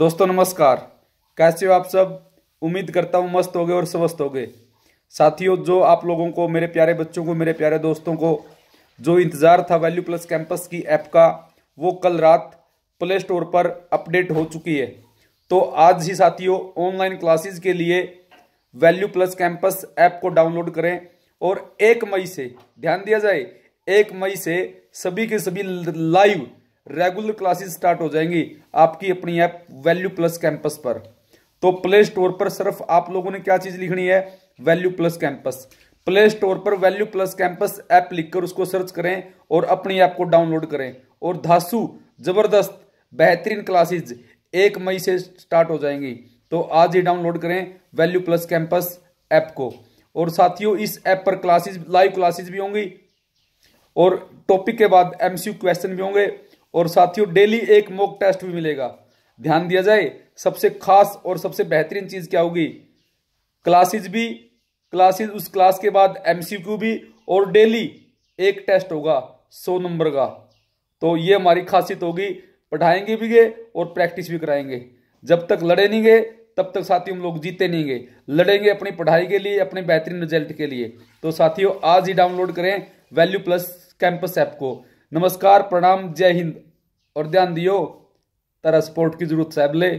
दोस्तों नमस्कार कैसे हो आप सब उम्मीद करता हूँ मस्त होगे और स्वस्थ होगे साथियों जो आप लोगों को मेरे प्यारे बच्चों को मेरे प्यारे दोस्तों को जो इंतज़ार था वैल्यू प्लस कैंपस की ऐप का वो कल रात प्ले स्टोर पर अपडेट हो चुकी है तो आज ही साथियों ऑनलाइन क्लासेस के लिए वैल्यू प्लस कैंपस ऐप को डाउनलोड करें और एक मई से ध्यान दिया जाए एक मई से सभी के सभी लाइव रेगुलर क्लासेस स्टार्ट हो जाएंगी आपकी अपनी ऐप वैल्यू प्लस कैंपस पर तो प्ले स्टोर पर सिर्फ आप लोगों ने क्या चीज लिखनी है value plus campus play store पर वैल्यू प्लस कैंपस ऐप लिखकर उसको सर्च करें और अपनी ऐप को डाउनलोड करें और धासु जबरदस्त बेहतरीन क्लासेज एक मई से स्टार्ट हो जाएंगी तो आज ही डाउनलोड करें वैल्यू प्लस कैंपस ऐप को और साथियों इस ऐप पर क्लासेज लाइव क्लासेज भी होंगी और टॉपिक के बाद एमसीयू क्वेश्चन भी होंगे और साथियों डेली एक मॉक टेस्ट भी मिलेगा ध्यान दिया जाए सबसे खास और सबसे बेहतरीन चीज़ क्या होगी क्लासेज भी क्लासेज उस क्लास के बाद एमसीक्यू भी और डेली एक टेस्ट होगा सौ नंबर का तो ये हमारी खासियत होगी पढ़ाएंगे भी गे और प्रैक्टिस भी कराएंगे जब तक लड़े नहीं गए तब तक साथियों हम लोग जीते नहीं गए लड़ेंगे अपनी पढ़ाई के लिए अपने बेहतरीन रिजल्ट के लिए तो साथियों आज ही डाउनलोड करें वैल्यू प्लस कैंपस ऐप को नमस्कार प्रणाम जय हिंद और ध्यान दियो तारा सपोर्ट की जरूरत है बोले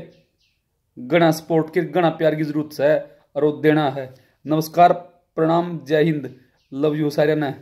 घना सपोर्ट की घना प्यार की जरूरत है और वो देना है नमस्कार प्रणाम जय हिंद लव यू सारे ने